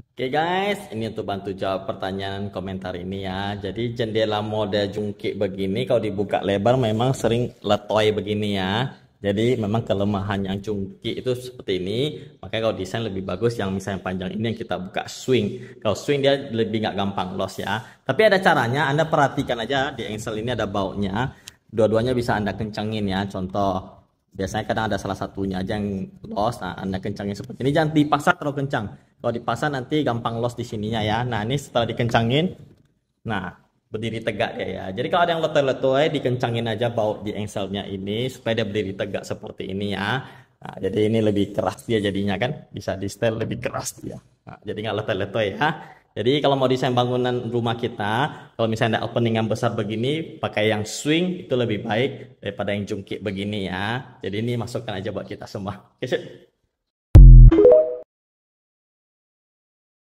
Oke okay guys, ini untuk bantu jawab pertanyaan komentar ini ya. Jadi jendela mode jungkik begini kalau dibuka lebar memang sering letoy begini ya. Jadi memang kelemahan yang jungkik itu seperti ini. Makanya kalau desain lebih bagus yang misalnya panjang ini yang kita buka swing. Kalau swing dia lebih nggak gampang loss ya. Tapi ada caranya, Anda perhatikan aja di engsel ini ada bautnya. Dua-duanya bisa Anda kencengin ya. Contoh biasanya kadang ada salah satunya aja yang loss nah anda kencengin seperti ini jangan dipaksa terlalu kencang kalau dipasang nanti gampang los di sininya ya. Nah, ini setelah dikencangin. Nah, berdiri tegak dia ya. Jadi kalau ada yang letoy-letoy dikencangin aja baut di engselnya ini supaya dia berdiri tegak seperti ini ya. Nah, jadi ini lebih keras dia jadinya kan, bisa di setel lebih keras dia. Nah, jadi nggak letoy-letoy ya. Jadi kalau mau desain bangunan rumah kita, kalau misalnya ada opening yang besar begini, pakai yang swing itu lebih baik daripada yang jungkit begini ya. Jadi ini masukkan aja buat kita semua. Oke,